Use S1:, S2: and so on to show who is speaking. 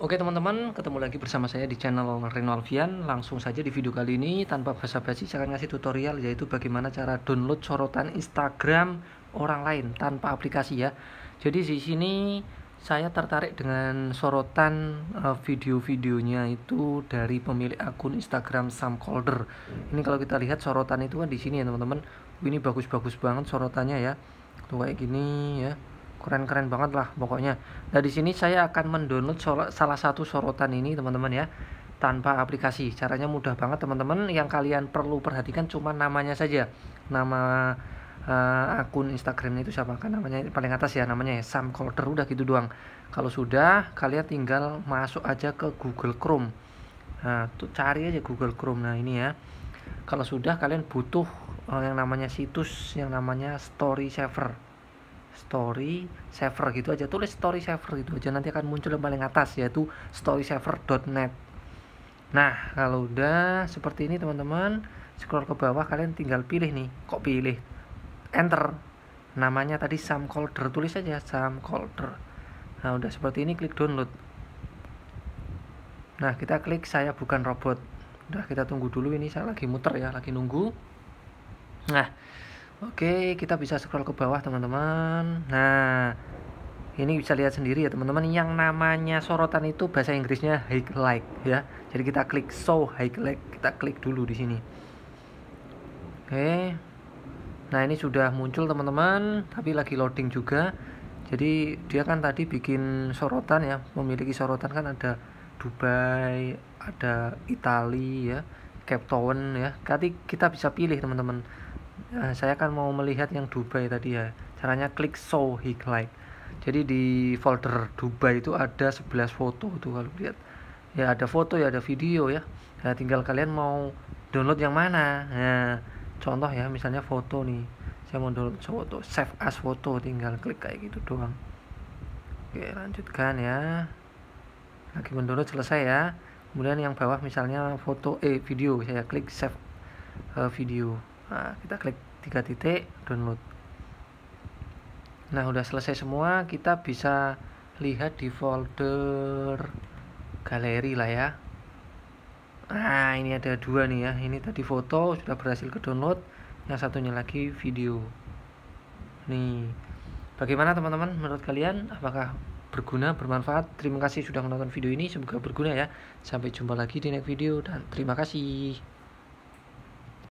S1: Oke teman-teman, ketemu lagi bersama saya di channel Reno Alfian. Langsung saja di video kali ini tanpa basa-basi saya akan ngasih tutorial yaitu bagaimana cara download sorotan Instagram orang lain tanpa aplikasi ya. Jadi di sini saya tertarik dengan sorotan eh, video-videonya itu dari pemilik akun Instagram Sam Calder. Ini kalau kita lihat sorotan itu kan di sini ya teman-teman. Ini bagus-bagus banget sorotannya ya. Tuh kayak gini ya keren-keren banget lah pokoknya. Nah di sini saya akan mendownload salah satu sorotan ini teman-teman ya tanpa aplikasi. Caranya mudah banget teman-teman. Yang kalian perlu perhatikan cuma namanya saja. Nama uh, akun Instagramnya itu siapa kan namanya paling atas ya namanya ya Sam Calder udah gitu doang. Kalau sudah kalian tinggal masuk aja ke Google Chrome. Nah, tuh cari aja Google Chrome. Nah, ini ya. Kalau sudah kalian butuh eh, yang namanya situs yang namanya Story Saver story saver gitu aja tulis story saver gitu aja nanti akan muncul yang paling atas yaitu Story storysaver.net nah kalau udah seperti ini teman-teman scroll ke bawah kalian tinggal pilih nih kok pilih enter namanya tadi Sam Colder tulis aja Sam Colder nah udah seperti ini klik download nah kita klik saya bukan robot udah kita tunggu dulu ini saya lagi muter ya lagi nunggu nah Oke, kita bisa scroll ke bawah teman-teman. Nah, ini bisa lihat sendiri ya teman-teman. Yang namanya sorotan itu bahasa Inggrisnya highlight ya. Jadi kita klik show highlight, kita klik dulu di sini. Oke. Nah, ini sudah muncul teman-teman, tapi lagi loading juga. Jadi dia kan tadi bikin sorotan ya, memiliki sorotan kan ada Dubai, ada Italia ya, Cape Town ya. Tadi kita bisa pilih teman-teman Nah, saya kan mau melihat yang Dubai tadi ya caranya klik show highlight like jadi di folder Dubai itu ada 11 foto tuh kalau lihat ya ada foto ya ada video ya nah, tinggal kalian mau download yang mana nah contoh ya misalnya foto nih saya mau download foto save as foto tinggal klik kayak gitu doang oke lanjutkan ya lagi mendownload selesai ya kemudian yang bawah misalnya foto eh video saya klik save uh, video nah, kita klik tiga titik download nah udah selesai semua kita bisa lihat di folder galeri lah ya nah ini ada dua nih ya ini tadi foto sudah berhasil ke download yang satunya lagi video nih bagaimana teman-teman menurut kalian apakah berguna bermanfaat terima kasih sudah menonton video ini semoga berguna ya sampai jumpa lagi di next video dan terima kasih